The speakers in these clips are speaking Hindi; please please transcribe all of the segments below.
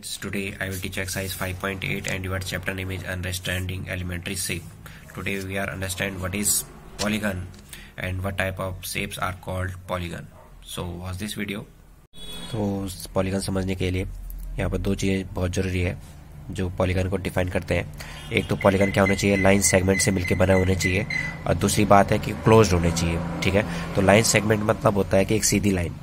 Today I will teach exercise 5.8 and your chapter name is understanding elementary shape. Today we are understand what is polygon and what type of shapes are called polygon. So watch this video. तो पॉलीगन समझने के लिए यहाँ पर दो चीज़ें बहुत ज़रूरी है जो पॉलीगन को डिफाइन करते हैं एक तो पॉलीगन क्या होना चाहिए लाइन सेगमेंट से मिलके बना होने चाहिए और दूसरी बात है कि क्लोज होने चाहिए ठीक है तो लाइन सेगमेंट मतलब होता है कि एक सीधी लाइन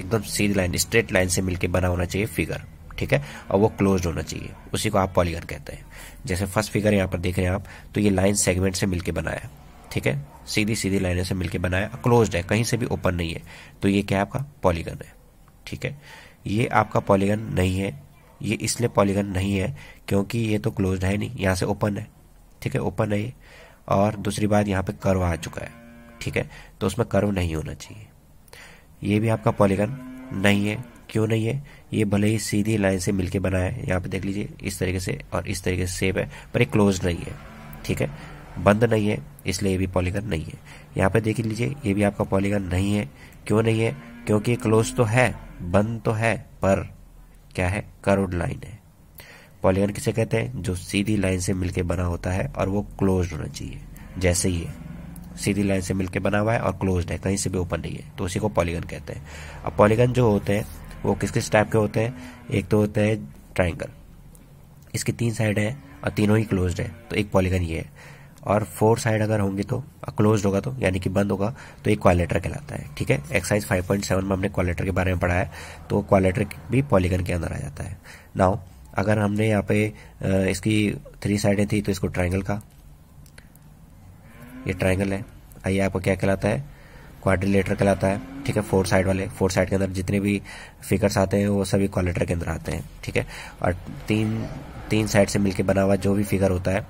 एकदम सीधी लाइन स्ट्रेट लाइन से मिलके बना होना चाहिए फिगर ठीक है और वो क्लोज होना चाहिए उसी को आप पॉलीगन कहते हैं जैसे फर्स्ट फिगर यहाँ पर देख रहे हैं आप तो ये लाइन सेगमेंट से मिलकर बनाया है ठीक है सीधी सीधी लाइनों से मिलकर बनाया क्लोज है कहीं से भी ओपन नहीं है तो ये क्या आपका पॉलीगन है ठीक है ये आपका पॉलीगन नहीं है ये इसलिए पॉलीगन नहीं है क्योंकि ये तो क्लोज्ड है नहीं यहाँ से ओपन है ठीक है ओपन है ये और दूसरी बात यहाँ पे कर्व आ चुका है ठीक है तो उसमें कर्व नहीं होना चाहिए ये भी आपका पॉलीगन नहीं है क्यों नहीं है ये भले ही सीधी लाइन से मिलके बना है यहाँ पे देख लीजिए इस तरीके से और इस तरीके से सेम है पर ये क्लोज नहीं है ठीक है बंद नहीं है इसलिए ये भी पॉलीगन नहीं है यहाँ पे देख लीजिए ये भी आपका पॉलीगन नहीं है क्यों नहीं है क्योंकि क्लोज तो है बंद तो है पर क्या है करोड लाइन है पॉलीगन किसे कहते हैं जो सीधी लाइन से मिलकर बना होता है और वो क्लोज होना चाहिए जैसे ही है सीधी लाइन से मिलके बना हुआ है और क्लोज है कहीं से भी ओपन नहीं है तो उसी को पॉलीगन कहते हैं अब पॉलीगन जो होते हैं वो किस किस टाइप के होते हैं एक तो होता है ट्राइंगल इसकी तीन साइड है और तीनों ही क्लोज्ड है तो एक पॉलीगन ये है और फोर साइड अगर होंगी तो क्लोज होगा तो यानी कि बंद होगा तो एक क्वालेटर कहलाता है ठीक है एक्सरसाइज 5.7 में हमने क्वालेटर के बारे में पढ़ा है तो क्वालेटर भी पॉलीगन के अंदर आ जाता है नाउ अगर हमने यहाँ पे इसकी थ्री साइडें थी तो इसको ट्राइंगल का ये ट्राइंगल है आइए आपको क्या कहलाता है क्वाड्रिलेटर कहलाता है ठीक है फोर साइड वाले फोर साइड के अंदर जितने भी फिगर्स आते हैं वो सभी क्वालिटर के अंदर आते हैं ठीक है और तीन तीन साइड से मिलकर बना हुआ जो भी फिगर होता है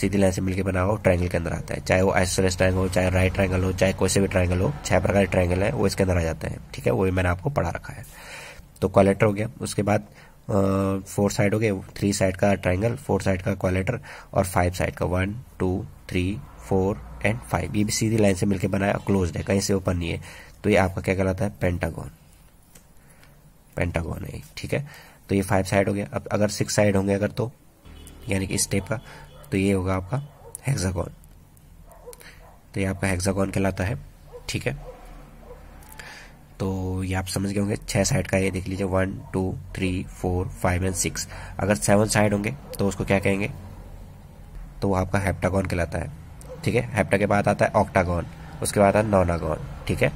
सीधी लाइन से मिलकर बना हुआ ट्रायंगल के अंदर आता है चाहे वो आइसोलेस ट्रायंगल हो चाहे राइट ट्रायंगल हो चाहे कोई से भी ट्रायंगल हो छह प्रकार के ट्रायंगल है वो इसके अंदर आ जाते हैं ठीक है वो भी मैंने आपको पढ़ा रखा है तो क्वालेटर हो गया उसके बाद फोर साइड हो गए थ्री साइड का ट्राइंगल फोर साइड का क्वालेटर और फाइव साइड का one two three four and five ये भी सीधी लाइन से मिलकर बनाया क्लोज है कहीं से ओपन नहीं है तो ये आपका क्या कहलाता है पेंटागोन पेंटागोन है ठीक है तो ये फाइव साइड हो गया अब अगर सिक्स साइड होंगे अगर तो यानी कि इस टेप का तो ये होगा आपका हेक्सागोन तो ये आपका हेक्सागोन कहलाता है ठीक है तो ये आप समझ गए होंगे छह साइड का ये देख लीजिए one two three four five and six अगर सेवन साइड होंगे तो उसको क्या कहेंगे तो वो आपका हेप्टागॉन कहलाता है ठीक है हेप्टा के बाद आता है ऑक्टागॉन उसके बाद आता है नॉनागॉन ठीक है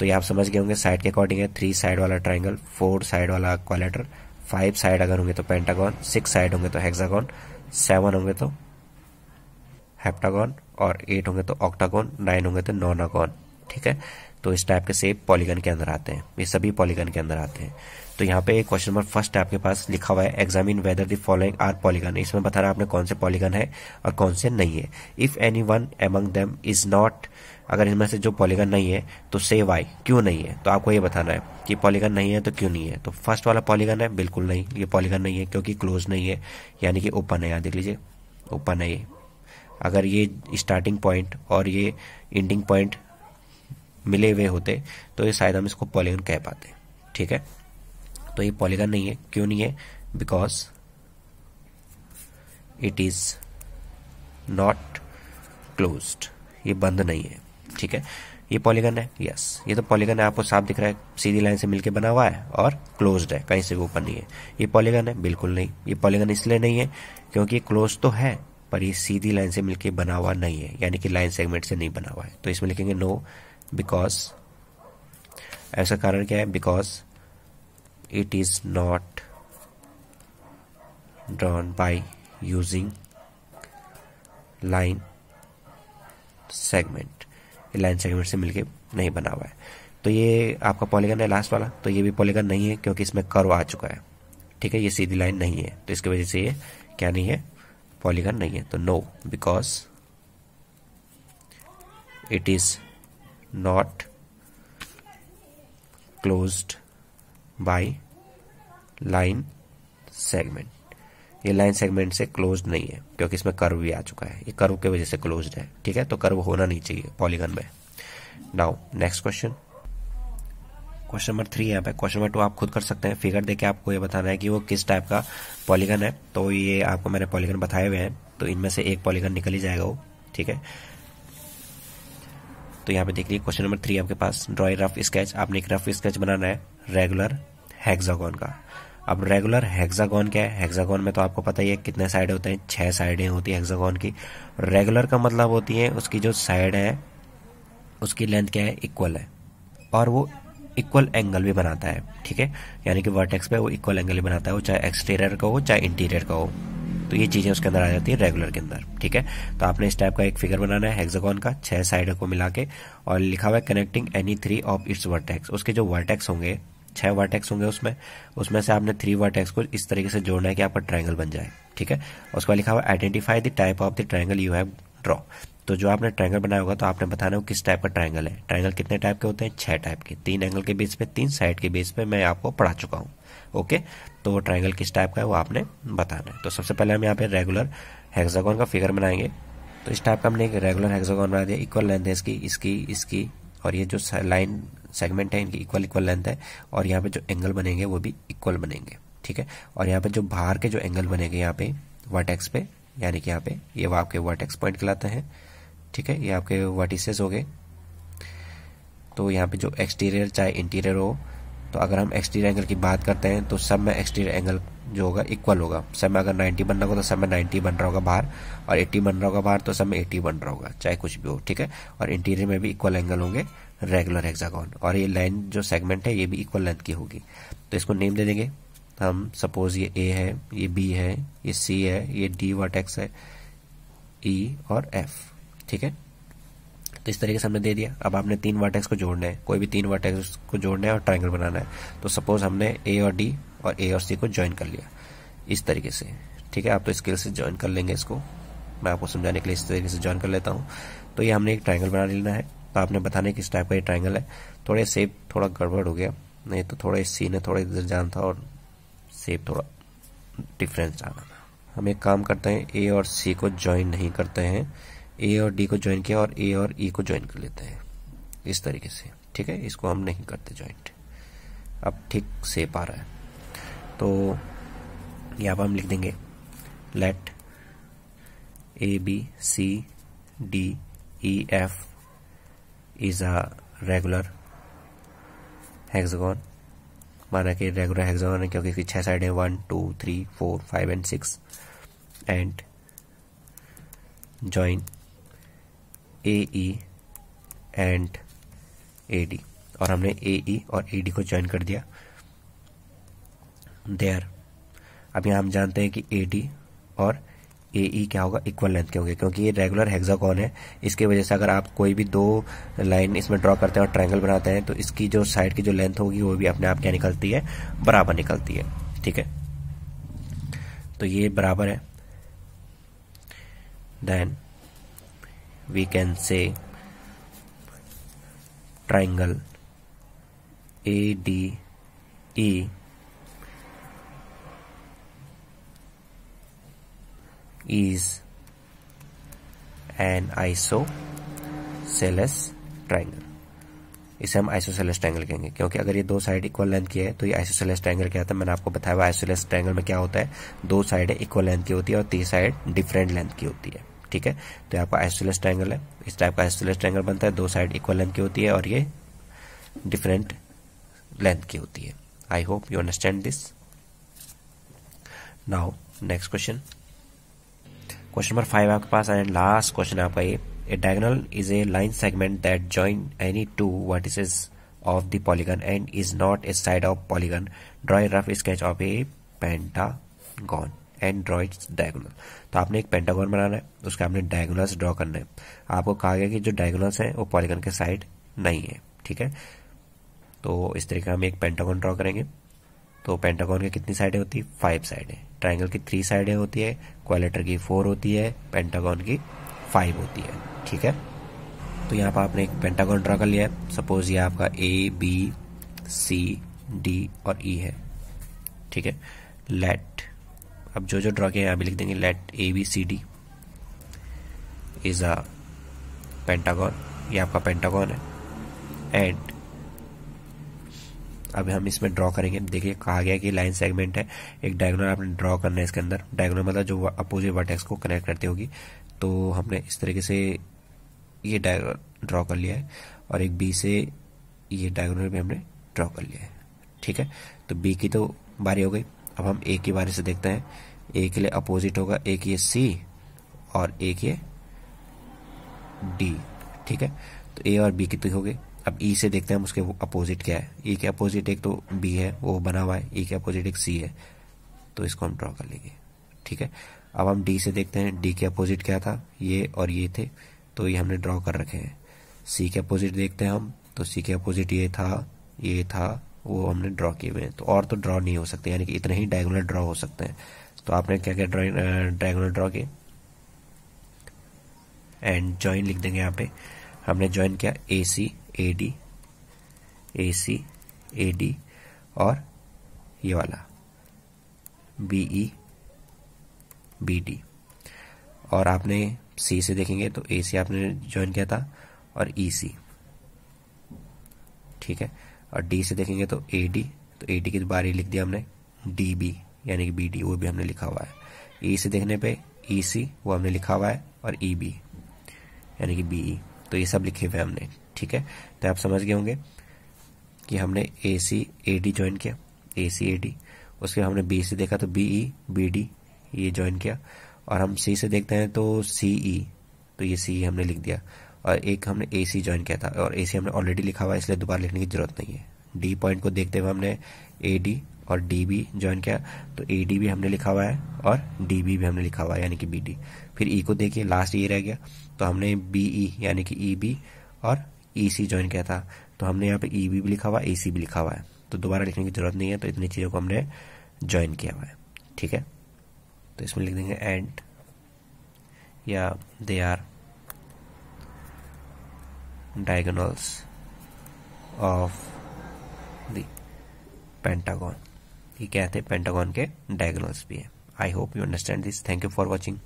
तो ये आप समझ गए होंगे साइड के अकॉर्डिंग है थ्री साइड वाला ट्राइंगल फोर साइड वाला क्वालेटर फाइव साइड अगर होंगे तो पेंटागॉन सिक्स साइड होंगे तो हेक्सागॉन सेवन होंगे तो हेप्टागॉन और एट होंगे तो ऑक्टागॉन नाइन होंगे तो नॉनागॉन ठीक है तो इस टाइप के सेप पॉलीगन के अंदर आते हैं ये सभी पॉलीगन के अंदर आते हैं तो यहाँ पे क्वेश्चन नंबर फर्स्ट आपके पास लिखा हुआ है examine whether the following are polygon इसमें बता रहा है आपने कौन से पॉलीगन है और कौन से नहीं है if any one among them is not अगर इनमें से जो पॉलीगन नहीं है तो से वाई क्यों नहीं है तो आपको ये बताना है कि पॉलीगन नहीं है तो क्यों नहीं है तो फर्स्ट वाला पॉलीगन है बिल्कुल नहीं ये पॉलीगन नहीं है क्योंकि क्लोज नहीं है यानी कि ओपन है यहाँ देख लीजिए ओपन है ये अगर ये स्टार्टिंग पॉइंट और ये एंडिंग पॉइंट मिले हुए होते तो ये शायद हम इसको पॉलीगन कह पाते ठीक है तो ये पॉलीगन नहीं है क्यों नहीं है because it is not close ये बंद नहीं है ठीक है ये पॉलीगन है यस yes. ये तो पॉलीगन है आपको साफ दिख रहा है सीधी लाइन से मिलके बना हुआ है और क्लोज्ड है कहीं से भी ऊपर नहीं है ये पॉलीगन है बिल्कुल नहीं ये पॉलीगन इसलिए नहीं है क्योंकि क्लोज तो है पर ये सीधी लाइन से मिलके बना हुआ नहीं है यानी कि लाइन सेगमेंट से नहीं बना हुआ है तो इसमें लिखेंगे नो no, बिकॉज ऐसा कारण क्या है because it is not drawn by using line segment line segment से मिलके नहीं बना हुआ है तो ये आपका पॉलीगन है लास्ट वाला तो ये भी पॉलीगन नहीं है क्योंकि इसमें कर्व आ चुका है ठीक है ये सीधी लाइन नहीं है तो इसकी वजह से ये क्या नहीं है पॉलीगन नहीं है तो no because it is not closed by line segment. ये लाइन सेगमेंट से क्लोज नहीं है क्योंकि इसमें कर्व भी आ चुका है ये कर्व के वजह से क्लोज है ठीक है तो कर्व होना नहीं चाहिए पॉलीगन में now next question question number three यहाँ पे क्वेश्चन नंबर टू आप खुद कर सकते हैं फिगर देके आपको ये बताना है कि वो किस टाइप का पॉलीगन है तो ये आपको मैंने पॉलीगन बताए हुए हैं तो इनमें से एक पॉलीगन निकल ही जाएगा वो ठीक है तो यहाँ पे देख लीजिए क्वेश्चन नंबर थ्री आपके पास ड्रॉ रफ स्केच आपने एक रफ स्केच बनाना है रेगुलर हेक्सागोन का अब रेगुलर हेक्सागोन क्या है हेक्सागोन में तो आपको पता ही है कितने साइड होते हैं छह साइडें होती है हेक्सागोन की रेगुलर का मतलब होती है उसकी जो साइड है उसकी लेंथ क्या है इक्वल है और वो इक्वल एंगल भी बनाता है ठीक है यानी कि वर्टेक्स पे वो इक्वल एंगल भी बनाता है वो चाहे एक्सटीरियर का हो चाहे इंटीरियर का हो तो ये चीज़ें उसके अंदर आ जाती है रेगुलर के अंदर ठीक है तो आपने इस टाइप का एक फिगर बनाना है हेक्सागोन का छह साइड को मिला के और लिखा हुआ है connecting any three of its vertex उसके जो वर्टेक्स होंगे छह वर्टेक्स होंगे उसमें उसमें से आपने थ्री वर्टेक्स को इस तरीके से जोड़ना है कि आपका ट्राइंगल बन जाए ठीक है उसके बाद लिखा हुआ identify the type of the triangle you have draw तो जो आपने ट्राइंगल बनाया होगा तो आपने बताना हो किस टाइप का ट्राइंगल है ट्राइंगल कितने टाइप के होते हैं छह टाइप के तीन एंगल के बेस पे तीन साइड के बेस पे मैं आपको पढ़ा चुका हूँ ओके तो वो ट्राइंगल किस टाइप का है वो आपने बताना है तो सबसे पहले हम यहाँ पे रेगुलर हेक्सागोन का फिगर बनाएंगे तो इस टाइप का हमने एक रेगुलर हेक्सागोन बना दिया इक्वल लेंथ है इसकी इसकी इसकी और ये जो लाइन सेगमेंट है इनकी इक्वल इक्वल लेंथ है और यहाँ पे जो एंगल बनेंगे वो भी इक्वल बनेंगे ठीक है और यहाँ पे जो बाहर के जो एंगल बनेंगे यहाँ पे वर्टेक्स पे यानी कि यहाँ पे ये वो आपके वर्टेक्स पॉइंट कहलाते हैं ठीक है ये आपके वर्टिसेस हो गए तो यहाँ पे जो एक्सटीरियर चाहे इंटीरियर हो तो अगर हम एक्सटीरियर एंगल की बात करते हैं तो सब में एक्सटीरियर एंगल जो होगा इक्वल होगा सब में अगर 90 बन रहा होगा तो सब में 90 बन रहा होगा बाहर और 80 बन रहा होगा बाहर तो सब में एट्टी बन रहा होगा चाहे कुछ भी हो ठीक है और इंटीरियर में भी इक्वल एंगल होंगे रेगुलर एक्सागॉन और ये लाइन जो सेगमेंट है ये भी इक्वल लेंथ की होगी तो इसको नेम दे देंगे हम सपोज ये ए है ये बी है ये सी है ये डी वर्टेक्स है ई e और एफ ठीक है तो इस तरीके से हमने दे दिया अब आपने तीन वर्टेक्स को जोड़ना है कोई भी तीन वर्टेक्स को जोड़ना है और ट्राइंगल बनाना है तो सपोज हमने ए और डी और ए और सी को ज्वाइन कर लिया इस तरीके से ठीक है आप तो स्केल से ज्वाइन कर लेंगे इसको मैं आपको समझाने के लिए इस तरीके से ज्वाइन कर लेता हूँ तो ये हमने एक ट्राइंगल बना लेना है तो आपने बताने किस टाइप का ये ट्राइंगल है थोड़े सेप थोड़ा गड़बड़ हो गया नहीं तो थोड़ा इस सीन है थोड़ा इधर जान था और सेप थोड़ा डिफरेंस जाना था हम एक काम करते हैं ए और सी को ज्वाइन नहीं करते हैं ए और डी को ज्वाइन किया और ए और ई e को ज्वाइन कर लेते हैं इस तरीके से ठीक है इसको हम नहीं करते ज्वाइंट अब ठीक से पा रहा है तो यहाँ पर हम लिख देंगे let A B C D E F is a regular hexagon माना कि रेगुलर हेक्सागोन है क्योंकि इसकी छह साइड है one two three four five and six and join A E and A D और हमने ए ई e और ए डी को ज्वाइन कर दिया देयर अब यहाँ हम जानते हैं कि ए डी और ए ई e क्या होगा इक्वल लेंथ के होंगे क्योंकि ये रेगुलर हेक्सागोन है इसके वजह से अगर आप कोई भी दो लाइन इसमें ड्रॉ करते हैं और ट्रायंगल बनाते हैं तो इसकी जो साइड की जो लेंथ होगी वो भी अपने आप क्या निकलती है बराबर निकलती है ठीक है तो ये बराबर है then we can say triangle ADE is an isosceles triangle इसे हम आइसोसेलेस ट्राइंगल कहेंगे क्योंकि अगर ये दो साइड इक्वल लेंथ की है तो ये आइसोसेलेस ट्रैंगल क्या था मैंने आपको बताया हुआ आइसोसेलेस ट्रैंगल में क्या होता है दो साइड इक्वल लेंथ की होती है और तीन साइड डिफरेंट लेंथ की होती है ठीक है तो ये आपका आइसोलेस ट्रायंगल है इस टाइप का आइसोलेस ट्रायंगल बनता है दो साइड इक्वल लेंथ की होती है और ये डिफरेंट लेंथ की होती है I hope you understand this now next question question number five आपके पास एंड लास्ट क्वेश्चन आपका ये a diagonal is a line segment that join any two vertices of the polygon and is not a side of polygon draw a rough sketch of a pentagon and draw draw diagonal तो आपने एक पेंटागॉन बनाना है तो उसके आपने डायगोनल्स ड्रॉ करना है आपको कहा गया कि जो डायगोनल्स हैं वो पॉलीगन के साइड नहीं है ठीक है तो इस तरीके हम एक पेंटागॉन ड्रॉ करेंगे तो पेंटागॉन की कितनी साइडें होती है फाइव साइडें ट्राइंगल की थ्री साइडें होती है क्वालेटर की फोर होती है पेंटागॉन की फाइव होती है ठीक है तो यहाँ पर आपने एक पेंटागॉन ड्रॉ कर लिया है सपोज ये आपका ए बी सी डी और ई e है ठीक है लेट अब जो जो ड्रॉ किया यहाँ पर लिख देंगे let A B C D is a pentagon ये आपका पेंटागॉन है एंड अब हम इसमें ड्रॉ करेंगे देखिए कहा गया कि लाइन सेगमेंट है एक डायगोनल आपने ड्रॉ करना है इसके अंदर डायगोनल मतलब जो अपोजिट वर्टेक्स को कनेक्ट करती होगी तो हमने इस तरीके से ये डायगोनल ड्रॉ कर लिया है और एक बी से ये डायगोनल भी हमने ड्रॉ कर लिया है ठीक है तो बी की तो बारी हो गई अब हम ए की बारी से देखते हैं ए के लिए अपोजिट होगा एक ये सी और एक ये डी ठीक है तो ए और बी कितने हो गए अब ई e से देखते हैं हम उसके अपोजिट क्या है ई e के अपोजिट एक तो बी है वो बना हुआ है ई e के अपोजिट एक सी है तो इसको हम ड्रॉ कर लेंगे ठीक है अब हम डी से देखते हैं डी के अपोजिट क्या था ये और ये थे तो ये हमने ड्रॉ कर रखे हैं सी के अपोजिट देखते हैं हम तो सी के अपोजिट ये था ये था वो हमने ड्रॉ किए हुए हैं तो और तो ड्रॉ नहीं हो सकते यानी कि इतने ही डायगोनल ड्रॉ हो सकते हैं तो आपने क्या क्या ड्राइंग डायगोनल ड्रॉ किए एंड ज्वाइन लिख देंगे यहाँ पे हमने ज्वाइन किया ए सी A D A C A D और ये वाला बी ई बी डी और आपने सी से देखेंगे तो ए सी आपने ज्वाइन किया था और ई e सी ठीक है और डी से देखेंगे तो ए डी तो ए डी की बारी लिख दिया हमने डी बी यानी कि बी डी वो भी हमने लिखा हुआ है ई e से देखने पे ई e सी वो हमने लिखा हुआ है और ई e बी यानी कि बी ई तो ये सब लिखे हुए हमने ठीक है तो आप समझ गए होंगे कि हमने ए सी ए डी ज्वाइन किया ए सी ए डी उसके हमने बी सी देखा तो बी ई बी डी ये ज्वाइन किया और हम सी से देखते हैं तो सी ई तो ये सी ई हमने लिख दिया और एक हमने ए सी ज्वाइन किया था और ए सी हमने ऑलरेडी लिखा हुआ है इसलिए दोबारा लिखने की जरूरत नहीं है डी पॉइंट को देखते हुए हमने ए डी और डी बी ज्वाइन किया तो ए डी भी हमने लिखा हुआ है और डी बी भी हमने लिखा हुआ है यानी कि बी डी फिर ई e को देखिए लास्ट ये e रह गया तो हमने बी ई e, यानी कि ई e बी और ई सी ज्वाइन किया था तो हमने यहाँ पे ई बी भी लिखा हुआ है ए सी भी लिखा हुआ है तो दोबारा लिखने की जरूरत नहीं है तो इतनी चीज़ों को हमने ज्वाइन किया हुआ है ठीक है तो इसमें लिख देंगे एंड या they are diagonals of the pentagon ये क्या थे पेंटागॉन के डायग्नोस भी है I hope you understand this thank you for watching